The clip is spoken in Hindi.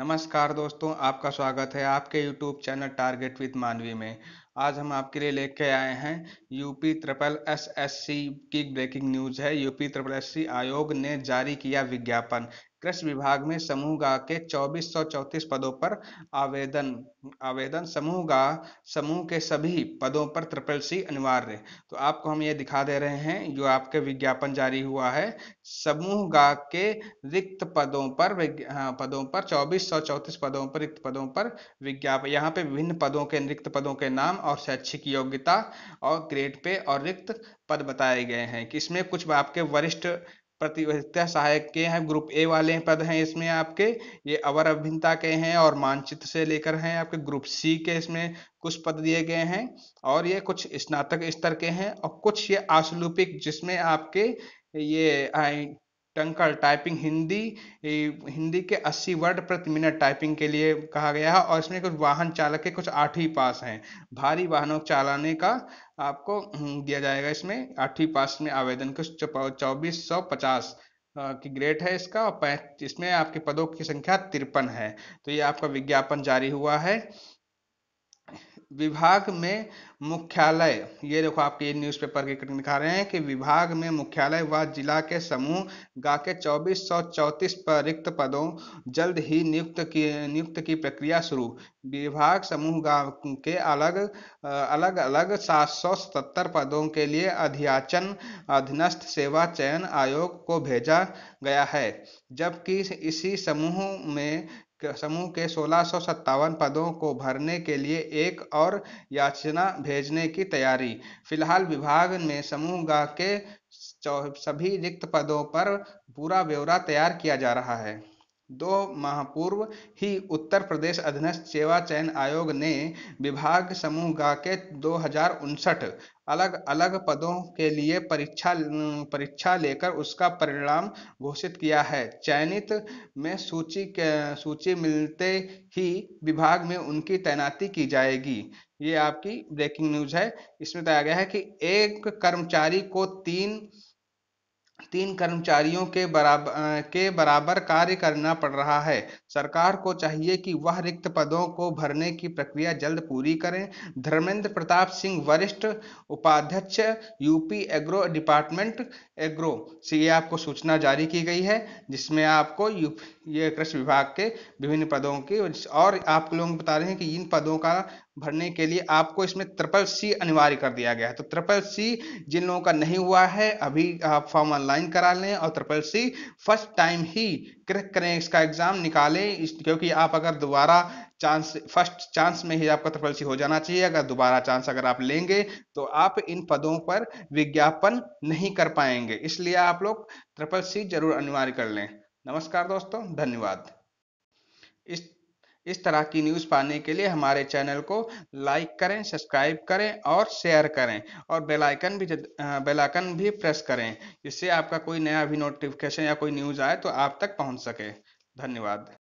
नमस्कार दोस्तों आपका स्वागत है आपके YouTube चैनल टारगेट विद मानवी में आज हम आपके लिए लेके आए हैं UP triple S S C की ब्रेकिंग न्यूज है यूपी ट्रिपल एस सी आयोग ने जारी किया विज्ञापन कृषि विभाग में समूह गा के चौबीस पदों पर आवेदन आवेदन समूह गा समूह के सभी पदों पर ट्रिपल सी अनिवार्य तो आपको हम ये दिखा दे रहे हैं जो आपके विज्ञापन जारी हुआ है समूह गा के रिक्त पदों पर हाँ, पदों पर चौबीस पदों पर रिक्त पदों पर विज्ञापन यहाँ पे विभिन्न पदों के रिक्त पदों के नाम और शैक्षिक योग्यता और ग्रेड पे और रिक्त पद बताए गए हैं कि इसमें कुछ आपके वरिष्ठ प्रतियोगिता सहायक के हैं ग्रुप ए वाले पद हैं इसमें आपके ये अवर अभिन्नता के हैं और मानचित्र से लेकर हैं आपके ग्रुप सी के इसमें कुछ पद दिए गए हैं और ये कुछ स्नातक स्तर के हैं और कुछ ये आशुलूपिक जिसमें आपके ये टंकर टाइपिंग हिंदी हिंदी के 80 वर्ड प्रति मिनट टाइपिंग के लिए कहा गया है और इसमें कुछ वाहन चालक के कुछ आठवीं पास हैं भारी वाहनों चलाने का आपको हम्म, दिया जाएगा इसमें आठवीं पास में आवेदन कुछ चौबीस सौ पचास की ग्रेड है इसका और इसमें आपके पदों की संख्या तिरपन है तो ये आपका विज्ञापन जारी हुआ है विभाग में मुख्यालय ये देखो आपके न्यूज न्यूज़पेपर के कटिंग दिखा रहे हैं कि विभाग में मुख्यालय व जिला के समूह गा के चौबीस सौ पर रिक्त पदों जल्द ही नियुक्त की नियुक्त की प्रक्रिया शुरू विभाग समूह गा के अलग अलग अलग सात सौ पदों के लिए अध्याचन अधीनस्थ सेवा चयन आयोग को भेजा गया है जबकि इसी समूह में समूह के सोलह पदों को भरने के लिए एक और याचना भेजने की तैयारी फिलहाल विभाग में समूह के सभी रिक्त पदों पर पूरा ब्यौरा तैयार किया जा रहा है दो माह पूर्व ही उत्तर प्रदेश अधीनस्थ सेवा चयन आयोग ने विभाग समूह गा के दो अलग अलग पदों के लिए परीक्षा परीक्षा लेकर उसका परिणाम घोषित किया है चयनित में सूची के सूची मिलते ही विभाग में उनकी तैनाती की जाएगी ये आपकी ब्रेकिंग न्यूज है इसमें बताया गया है कि एक कर्मचारी को तीन तीन कर्मचारियों के बराबर के बराबर कार्य करना पड़ रहा है सरकार को चाहिए कि वह रिक्त पदों को भरने की प्रक्रिया जल्द पूरी करें धर्मेंद्र प्रताप सिंह वरिष्ठ उपाध्यक्ष यूपी एग्रो डिपार्टमेंट एग्रो से ये आपको सूचना जारी की गई है जिसमें आपको ये कृषि विभाग के विभिन्न पदों की और आप लोग बता रहे हैं कि इन पदों का भरने के लिए आपको इसमें ट्रिपल सी अनिवार्य कर दिया गया है तो ट्रिपल सी जिन लोगों का नहीं हुआ है अभी आप फॉर्म ऑनलाइन करा लें और ट्रिपल सी फर्स्ट टाइम ही क्रिक करें इसका एग्जाम निकालें इस, क्योंकि आप अगर दोबारा चांस फर्स्ट चांस में ही आपका ट्रिपल सी हो जाना चाहिए अगर दोबारा चांस अगर आप लेंगे तो आप इन पदों पर विज्ञापन नहीं कर पाएंगे इसलिए आप लोग ट्रिपल सी जरूर अनिवार्य कर लें नमस्कार दोस्तों धन्यवाद इस इस तरह की न्यूज़ पाने के लिए हमारे चैनल को लाइक करें सब्सक्राइब करें और शेयर करें और बेल आइकन भी बेल आइकन भी प्रेस करें जिससे आपका कोई नया भी नोटिफिकेशन या कोई न्यूज़ आए तो आप तक पहुंच सके धन्यवाद